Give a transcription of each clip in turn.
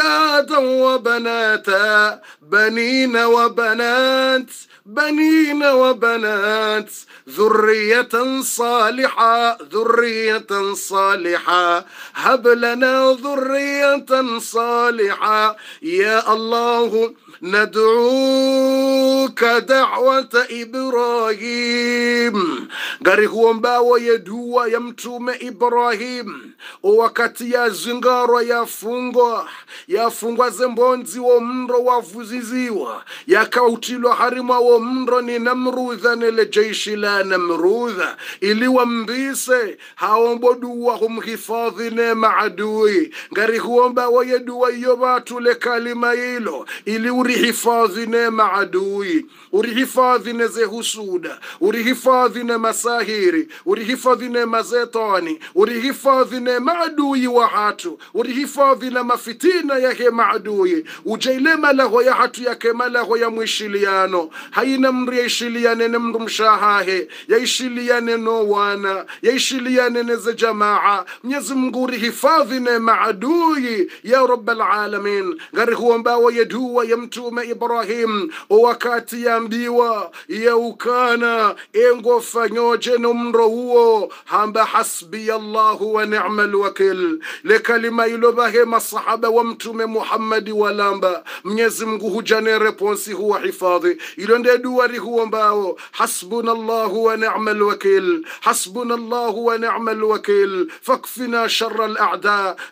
أولادا وبناتا بنين وبنات بنين وبنات ذرية صالحة ذرية صالحة هب لنا ذرية صالحة يا الله nad'uka da'wata Ibrahim, gari huo mbawo ye dua ya mtume Ibrahim wakati ya zingaro yafungwa yafungwa zembonzi wo mro wavuziziwa yakautilwa harimwa wo mro ni namrudha nele jeishi la namrudha ili wambise haombo dua humhifadhi ne maadui ngari huomba woye dua iyo vatu le kalima ilo ili uri urihifadhi neema adui, urihifadhi neze husuda, urihifadhi neema sahiri, urihifadhi neema zetani, urihifadhi neema adui wa hatu, urihifadhi na mafitina yake maadui, ujailema malaho ya hatu yake malaho ya mwishiliano haina mri yaishiliane ne mndu mshahahe yaishiliane no wana yaishiliane neze jamaa mnyezi mngu urihifadhi neema adui ya rabbal alamin ngari huombawa yeduwa ya mtu mtume Ibrahim wakati yambiwa yaukana engofanyoje nomro huo hamba hasbi Allahu wa nimal wakil lekalima ilo bahe masahaba wa mtume Muhammadi walamba mnyezi Mungu hujane reponsi huwa hifadhi ilo nde duwari huwa mbao hasbuna Allahu wa nimal wakil hasbuna Allahu wa nimal wakil fakfina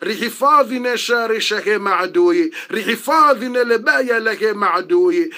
rihifadhi ne shari shahe maadui ne lebaya la لك مع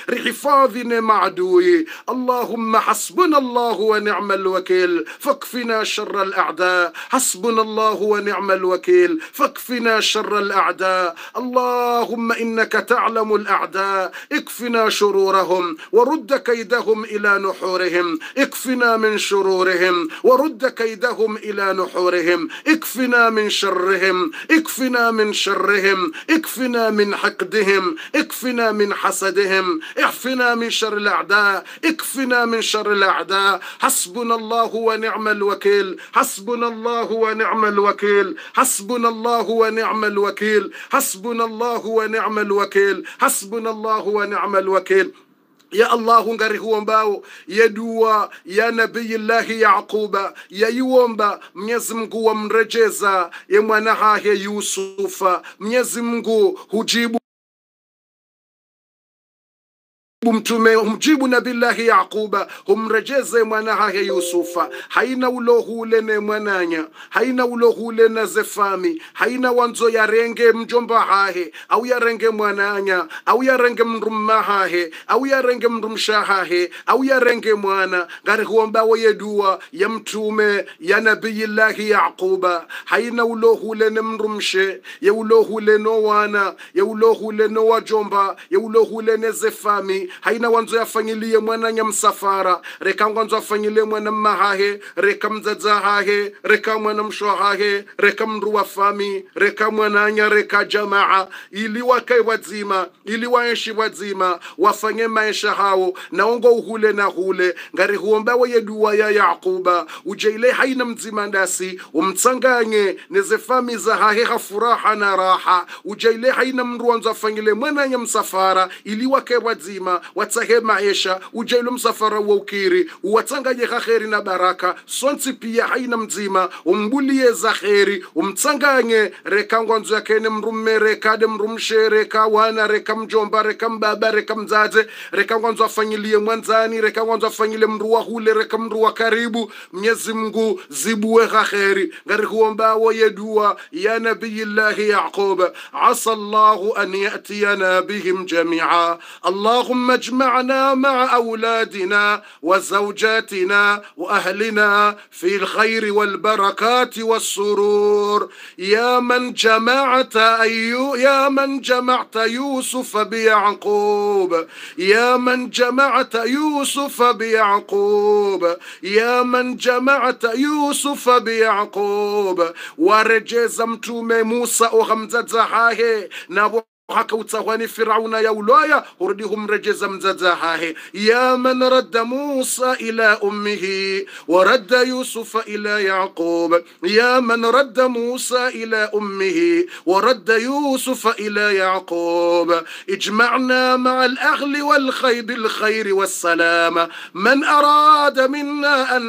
لحفاظنا معدوي اللهم حسبنا الله ونعم الوكيل فاكفنا شر الأعداء حسبنا الله ونعم الوكيل فاكفنا شر الأعداء اللهم إنك تعلم الأعداء اكفنا شرورهم ورد كيدهم إلى نحورهم اكفنا من شرورهم ورد كيدهم إلى نحورهم اكفنا من شرهم اكفنا من شرهم اكفنا من حقدهم اكفنا من من حسدهم اعفنا من شر الأعداء اكفنا من شر الأعداء حسبنا الله ونعم الوكيل حسبنا الله ونعم الوكيل حسبنا الله ونعم الوكيل حسبنا الله ونعم الوكيل حسبنا الله ونعم الوكيل يا الله ngari huo يا yaduwa يا نبي الله يعقوب يا يومبا ميزمغو wamrejeza يا مناها هي يوسف mungu hujibu mtume humjibu nabillahi yaquba humrejeze mwana hahe yusufa haina ulohule ne mwananya haina ulohule na zefami haina wanzo yarenge mjomba hahe au yarenge mwananya au yarenge mrumma hahe au yarenge mrumsha hahe au yarenge mwana ngari huombawo yedua ya mtume ya nabiyillahi yaquba haina ulohule ne mrumshe ya ulohule no wana ya ulohule no wajomba ya ulohule ne zefami haina wanzo yafanyilie mwana msafara reka ngwanzo afanyilie mwana mahahe reka mzadza hahe reka mwana mshwa hahe reka mru wa fami reka mwananya reka jamaa ili wakae wadzima ili waeshi wadzima wafanye maisha hao naongo uhule na hule ngari huombawe yeduwa ya yaquba ujeile haina mzima ndasi umtsanganye fami za hahe hafuraha na raha ujeile haina mru wanzo afanyile mwana msafara ili wakae wadzima watsahema hesha ujailo msafara wa ukiri uwatsanganyeka kheri na baraka sonsi pia haina mdzima umbulie za kheri umtsanganye reka ngwanzo yakene mrumme reka de mrumshe reka wana reka mjomba reka mbaba reka mzaze reka ngwanzo afanyilie mwanzani reka ngwanzo afanyile mru wa hule reka mru wa karibu mnyezi mngu zibuwe kheri ngari huombawo yedua ya nabiyillahi yaquba asa allahu an yatiyana bihim jamia allahumma اجمعنا مع اولادنا وزوجاتنا واهلنا في الخير والبركات والسرور يا من جمعت أيو يا من جمعت يوسف بيعقوب يا من جمعت يوسف بيعقوب يا من جمعت يوسف بيعقوب ورجزمت موسى وغمزت زحاه نبو هكوتسواني فرعون يا ولايا ورديهم رجز مزدزاهاه يا من رد موسى إلى أمه ورد يوسف إلى يعقوب يا من رد موسى إلى أمه ورد يوسف إلى يعقوب اجمعنا مع الأغل والخيب الخير والسلام من أراد منا أن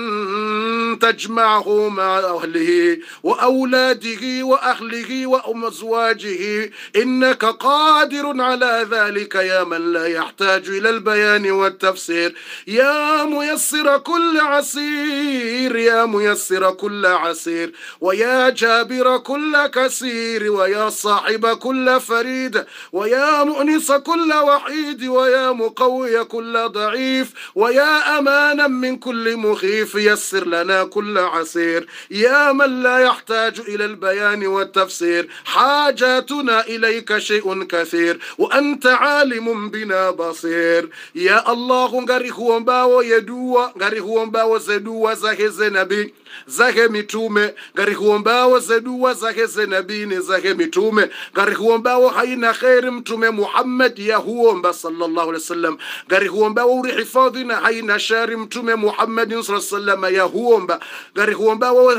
تجمعه مع أهله وأولاده وأهله وامزواجه إنك قادر قادر على ذلك يا من لا يحتاج إلى البيان والتفسير يا ميسر كل عسير يا ميسر كل عسير ويا جابر كل كسير ويا صاحب كل فريد ويا مؤنس كل وحيد ويا مقوي كل ضعيف ويا أمانا من كل مخيف يسر لنا كل عسير يا من لا يحتاج إلى البيان والتفسير حاجاتنا إليك شيء كثير وأنت عالم بنا بصير يا الله ngari huombao yedua ngari huombao zedua zake zenabii zake mitume ngari zedua zake zenabini zake mitume ngari haina kheri mtume Muhammad ya huomba sallallahu alaihi wasallam ngari huombao urihifadhi na haina shari mtume Muhammad sallallahu alaihi wasallam ya huomba ngari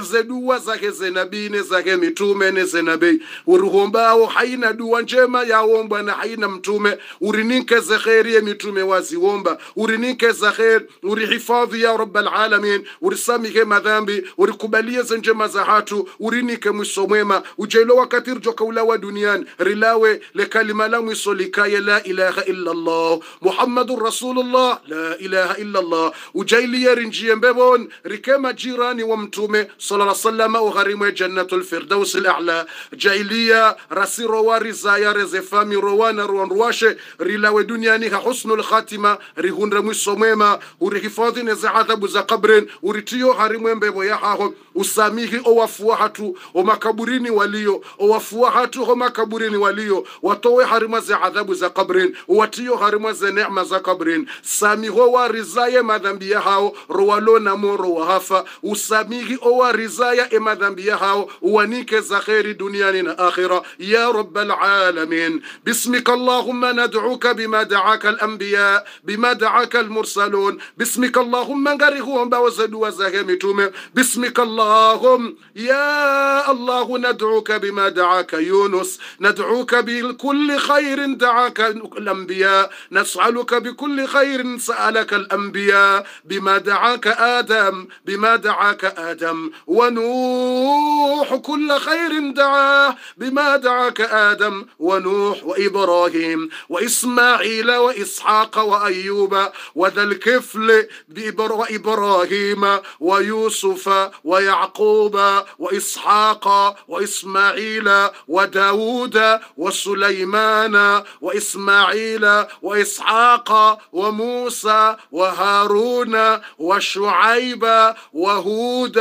zedua zake zenabini zake mitume ne zenabii uruhombao haina dua njema yawomba na haina mtume urininkeze kheri ya mitume waziwomba urininkeza kheri urihifadhi ya rabbal alamin urisamike madhambi urikubalie ze njema za hatu urinike mwiso mwema ujelowa katirjo wa duniani rilawe kalima la mwiso likaye la ilaha illa allah muhammadun rasulullah la ilaha illa allah ujailiye rinjiye mbebon rikema jirani wa mtume sallallahu alaihi wasallam ugharimwe jannatul firdaus al a'la jailiya rasiro rizaya reze ze fami rowana ruanruashe rilawe duniani ha husnul khatima rihunre mwiso mwema urihifadhi neze adhabu za kabrin uritiyo harimwembevo yahaho usamihi owafua hatu makaburini walio owafua hatu makaburini walio watowe harima za adhabu za kabrin watio harima za neema za kabrin samiho warizaya madhambi ya hao rowalo wa hafa usamihi rizaya e madhambi ya hao uwanike za kheri duniani na akhira ya rabbal alamin باسمك اللهم ندعوك بما دعاك الأنبياء بما دعاك المرسلون باسمك اللهم نغرقهم بوزدوا زهمتهم bismika allahumma اللهم يا الله ندعوك بما دعاك يونس ندعوك بكل خير دعاك الأنبياء نسألك بكل خير سألك الأنبياء بما دعاك آدم بما دعاك آدم ونوح كل خير دعاه بما دعاك آدم ونوح وإبراهيم وإسماعيل وإسحاق وأيوب وذا الكفل وإبراهيم ويوسف ويعقوب ويعقوب وإسحاق وإسماعيل وداود وسليمان وإسماعيل وإسحاق وموسى وهارون وشعيب وهود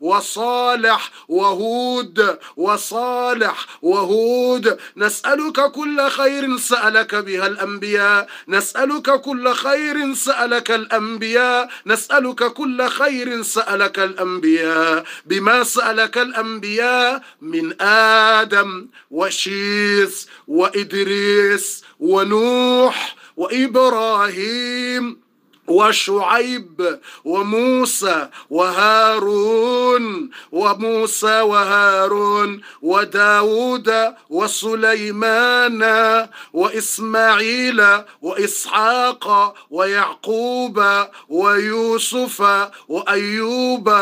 وصالح وهود وصالح وهود نسألك كل خير سألك بها الأنبياء نسألك كل خير سألك الأنبياء نسألك كل خير سألك الأنبياء بما سألك الأنبياء من آدم وشيث وإدريس ونوح وإبراهيم وشعيب وموسى وهارون وموسى وهارون وداود وسليمان وإسماعيل وإسحاق ويعقوب ويوسف وأيوب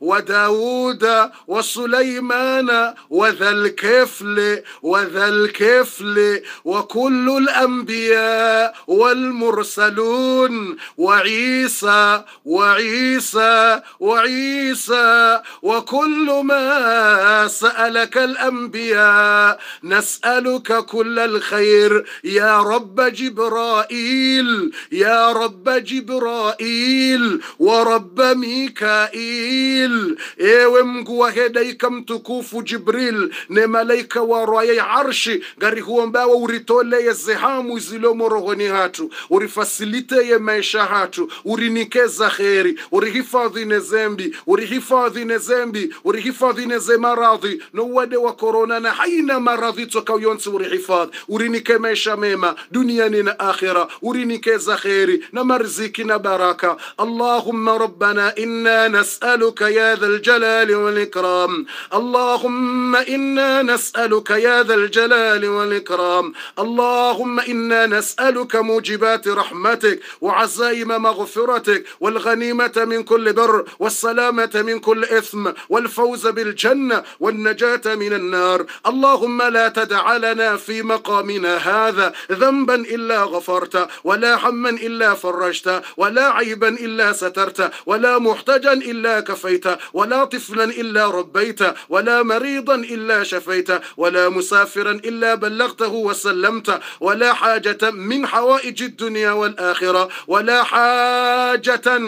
وداود وسليمان وذا الكفل وذا الكفل وكل الأنبياء والمرسلون وعيسى وعيسى وعيسى وكل كل ما سألك الأنبياء نسألك كل الخير يا رب جبرائيل يا رب جبرائيل ورب ميكائيل إيه مقوى هديك متكوف جبريل نماليك ورأي عرش غري هو مبا وريتولي يزهام وزلوم رغني هاتو وريفاسيليتي يميشا هاتو ورينيكي زخيري ورهفاظي نزمبي ورهفاظي نزمبي راضي وريحفاظي نزي راضي نوادي وكورونا حينما رضيت كويونسي وريحفاظ وريني كما ميمة دنيا آخرة وريني كيزا خيري نمرزيك بركة اللهم ربنا إنا نسألك يا ذا الجلال والإكرام اللهم إنا نسألك يا ذا الجلال والإكرام اللهم إنا نسألك موجبات رحمتك وعزائم مغفرتك والغنيمة من كل بر والسلامة من كل إثم والفوز بالجنة والنجاة من النار اللهم لا تدع لنا في مقامنا هذا ذنبا إلا غفرت ولا هما إلا فرجت ولا عيبا إلا سترت ولا محتجا إلا كفيت ولا طفلا إلا ربيت ولا مريضا إلا شفيت ولا مسافرا إلا بلغته وسلمت ولا حاجة من حوائج الدنيا والآخرة ولا حاجة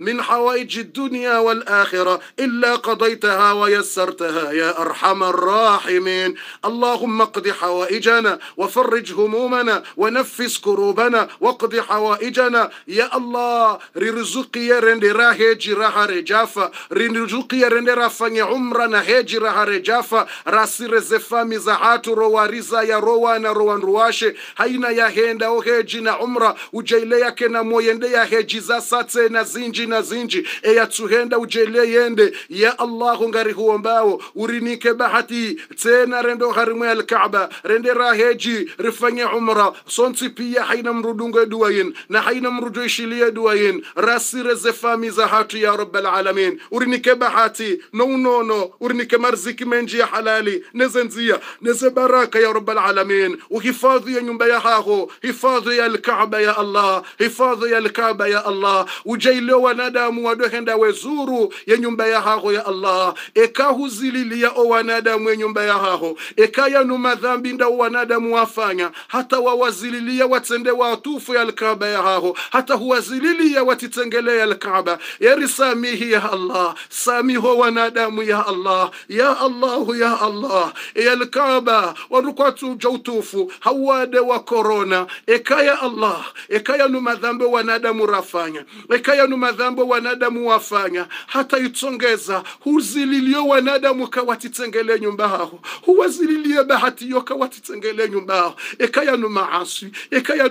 من حوائج الدنيا والآخرة إلا قضيت قضيتها ويسرتها يا أرحم الراحمين اللهم اقض حوائجنا وفرج همومنا ونفس كروبنا واقض حوائجنا يا الله رزقي يا رندي راهيجي راها رجافة رزقي يا رندي رافاني عمرنا هيجي راها رجافة راسي رزفامي زعاتو روا رزا يا روانا روان رواشي هينا يا هيندا وهيجي نا عمرة يا كنا موين يا هيجي زاساتي نزينجي نزينجي ايا تسوهيندا وجيلي يندي يا الله الله ngari kuombawo urinike bahati tsena rendo harimwe alkaaba rende raheji rifanye umra sonsi pia haina mrudungo duwayin na haina mrudu ishilie duwayin rasire zefami za hatu ya rabbal alamin urinike bahati nounono urinike marziki menji ya halali nezenzia neze baraka ya rabbal alamin uhifadhi ya nyumba ya haho hifadhi ya alkaaba ya allah hifadhi ya alkaaba ya allah ujailio wanadamu wadohenda wezuru ya nyumba ya haho ya allah Allah ekahuzililia o wanadamu we nyumba ya haho ekayanu madhambi nda wanadamu wafanya hata wawazililia watende watufu ya alkaaba ya haho hata huwazililia watitengele watitengelea alkaaba erisamihi ya Allah samiho wanadamu ya Allah ya Allahu ya Allah ya e eyalkaaba warukwatuja jautufu hawade wa korona ekaya Allah ekayanu madhambi wanadamu rafanya ekayanu madhambi wanadamu wafanya hata itongeza hu uzililio wanadamu kawatitengele nyumba haho uwazililie bahati yo kawatitengele nyumba haho ekayanu maasi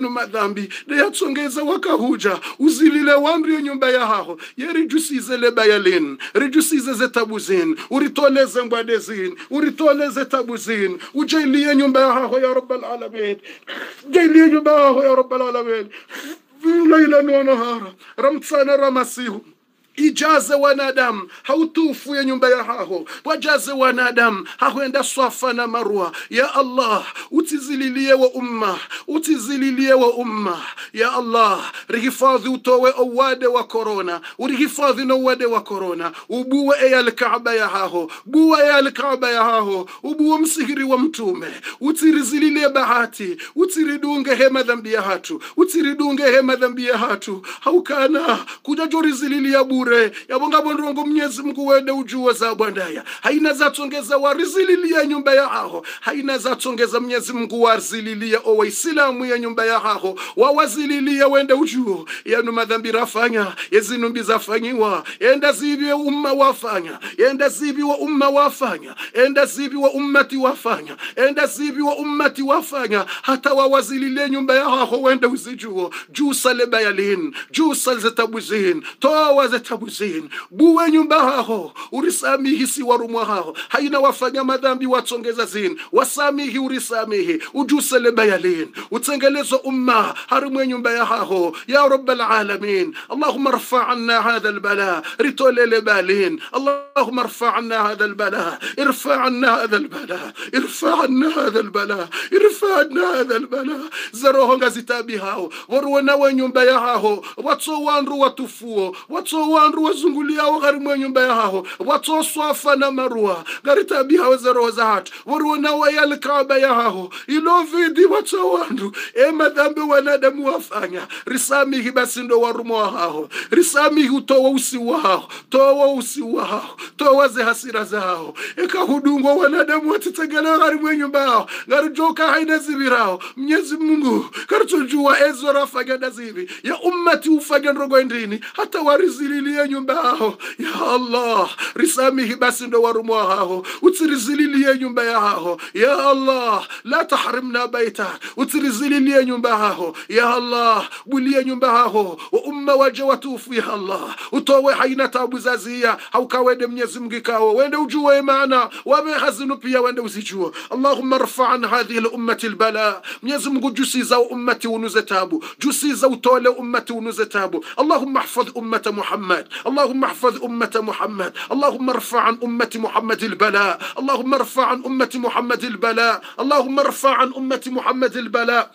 nu madhambi deyatsongeza wakahuja uzilile wamrio nyumba ya haho ye yerijusize lebaya lin rijusize zetabu zin uritoleze mbwade zin uritoleze tabu zin ujailie nyumba ya haho ya rabbal alamin jailie nyumba ya haho ya rabalalamin laila na nahara ramtsana ramasihu ijaze wanadamu hautufu ya nyumba ya haho wajaze wanadamu hahwenda swafa na marwa ya allah utizililie wa umma utizililie wa umma ya allah rihifadhi utowe owade wa korona urihifadhi na uwade wa korona ubuwe eyalkaaba ya haho buwa eyalkaaba ya haho ubuwe msihiri wa mtume utirizililie bahati utiridunge hema dhambi ya hatu utiridunge hema dhambi ya hatu haukana kujajorizililia bure bure yavongavondiwa ngo mnyezi mngu wene ujuwe za ndaya haina za zatsongeza warizililia nyumba ya haho haina za tongeza mnyezi mngu owa isilamu ya nyumba ya haho wawazililia wende ujuo yanu madhambi rafanya yezinumbi zafanyiwa enda wa umma wafanya enda zibi wa umma wafanya enda zibi wa ummati wafanya enda zibi wa ummati wafanya hata wawazililie nyumba ya haho wende uzijuo juu saleba juu salzetabuzin toa zeta tabuzeni buwe nyumba haho urisamihi si warumwa haho haina wafanya madhambi watsongeza zini wasamihi urisamihi ujuse ujusele bayalin utengelezo umma harumwe nyumba ya haho ya rabbal alamin allahumma rafa anna hadha albala ritolele balin اللهم ارفع عنا هذا البلاء ارفع عنا هذا البلاء ارفع عنا هذا البلاء ارفع عنا هذا البلاء زروho zitabi hao waruwe nawe nyumba ya haho watsowanru watufuo watsowa wandu wazunguliao ghari mwe nyumba ya haho watsoswa na marua ghari roho za hatu waruona wayalkaba ya haho ilo vidi watsa wandu e madhambi wanadamu wafanya risamihi basi ndo warumo wa haho risamihi utowa usi wao towa usi wao towa ze hasira zao ekahudungwa wanadamu watitegelewa ghari mwe nyumba yao ghari joka haina zibirao mnyezi mungu karitojua ezora fagenda zivi ya ummati ufage ndogo endini hata warizilili wajalie nyumba yao ya Allah risamihi basi ndo warumwa hao utsirizililie nyumba yao ya Allah la tahrimna baita utsirizililie nyumba yao ya Allah bulie nyumba yao wa umma waje watufu ya Allah utowe haina tabu zazia haukawende Mwenyezi Mungu ikao wende ujue maana wame hazinu pia wende usijue Allahumma rfa an hadhihi al-ummati al-bala jusiza ummati unuze tabu jusiza utole ummati unuze tabu Allahumma hfadh ummata Muhammad محمد اللهم احفظ أمة محمد اللهم ارفع عن أمة محمد البلاء اللهم ارفع عن أمة محمد البلاء اللهم ارفع عن أمة محمد البلاء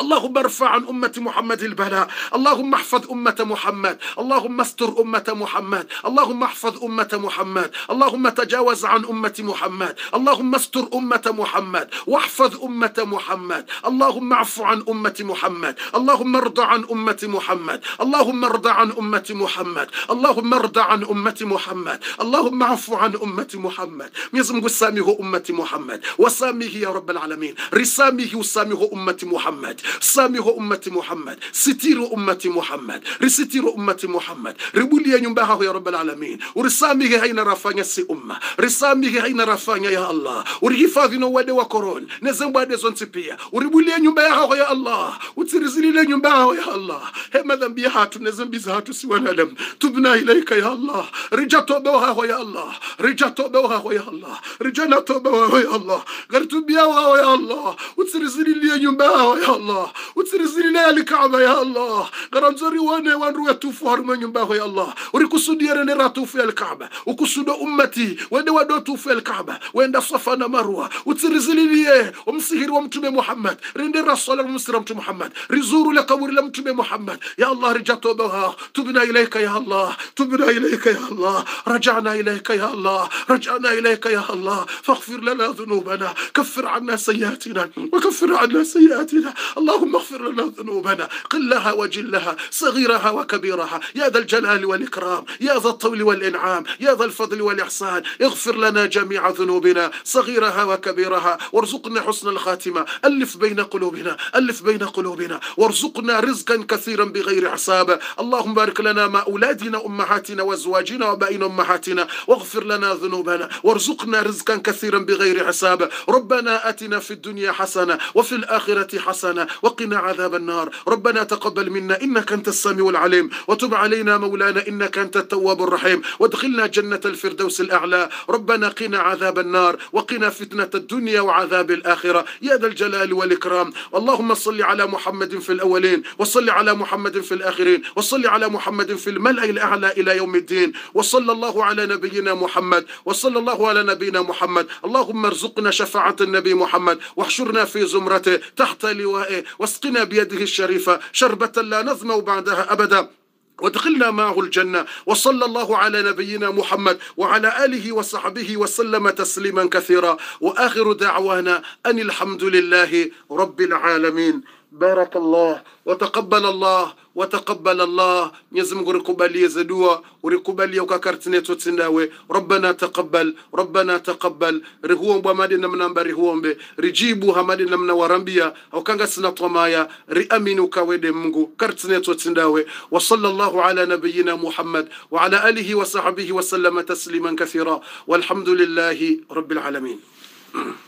اللهم ارفع عن أمة محمد البلاء اللهم احفظ أمة محمد اللهم استر أمة محمد اللهم احفظ أمة محمد اللهم تجاوز عن أمة محمد اللهم استر أمة محمد واحفظ أمة محمد اللهم اعف عن أمة محمد اللهم ارض عن أمة محمد اللهم ارض عن أمة محمد اللهم ارض عن أمة محمد اللهم اعف عن أمة محمد ميزم وسامه أمة محمد وسامه يا رب العالمين رسامه وسامه أمة محمد sami wa ummati Muhammad, sitiri wa ummati Muhammad, risitiri wa ummati Muhammad, ribulie nyumba yako ya rabbal alamin, urisamehe haina rafanya si umma, risamehe haina rafanya ya Allah, urihifadhi na uwade wa korona na zembwade zonse pia, uribulie nyumba yako ya Allah, utirizilile nyumba yako ya Allah, he madhambi hatu na zambi zatu si wanadamu, tubna ilaika ya Allah, rija toba wako ya Allah, rija toba wako ya Allah, rija na toba wako ya Allah, gartubia wako ya Allah, utirizilile nyumba yako ya Allah الله وتسرزري لي الكعبة يا الله غرام زري وانا وان رويتو فهر من ينباه يا الله وريكو سدير نراتو في الكعبة وكو وكسود أمتي وين ودوتو في الكعبة وين صفا مروة وتسرزري لي ومسهر ومتم محمد رسول المسر المسلم محمد رزور لقبر لمتم محمد يا الله رجعتو بها تبنا إليك يا الله تبنا إليك يا الله رجعنا إليك يا الله رجعنا إليك يا الله فاغفر لنا ذنوبنا كفر عنا سيئاتنا وكفر عنا سيئاتنا الله اللهم اغفر لنا ذنوبنا قلها وجلها صغيرها وكبيرها يا ذا الجلال والإكرام يا ذا الطول والإنعام يا ذا الفضل والإحسان اغفر لنا جميع ذنوبنا صغيرها وكبيرها وارزقنا حسن الخاتمة ألف بين قلوبنا ألف بين قلوبنا وارزقنا رزقا كثيرا بغير حساب اللهم بارك لنا مع أولادنا أمهاتنا وأزواجنا وبائن أمهاتنا واغفر لنا ذنوبنا وارزقنا رزقا كثيرا بغير حساب ربنا آتنا في الدنيا حسنة وفي الآخرة حسنة وقنا عذاب النار ربنا تقبل منا إنك أنت السميع العليم وتب علينا مولانا إنك أنت التواب الرحيم وادخلنا جنة الفردوس الأعلى ربنا قنا عذاب النار وقنا فتنة الدنيا وعذاب الآخرة يا ذا الجلال والإكرام اللهم صل على محمد في الأولين وصل على محمد في الآخرين وصل على محمد في الملأ الأعلى إلى يوم الدين وصلى الله على نبينا محمد وصلى الله على نبينا محمد اللهم ارزقنا شفاعة النبي محمد واحشرنا في زمرته تحت لوائه عليه واسقنا بيده الشريفة شربة لا نظمأ بعدها أبدا وادخلنا معه الجنة وصلى الله على نبينا محمد وعلى آله وصحبه وسلم تسليما كثيرا وآخر دعوانا أن الحمد لله رب العالمين بارك الله وتقبل الله وتقبل الله نزم ركوبال يزدوا وركوبال يوكا كارتني توتناوي ربنا تقبل ربنا تقبل رهوم بمادنا من نمبر رهوم رجيبو همادنا من ورمبيا او كانغا سنطمايا رامينو كاويدي مغو كارتني توتناوي وصلى الله على نبينا محمد وعلى اله وصحبه وسلم تسليما كثيرا والحمد لله رب العالمين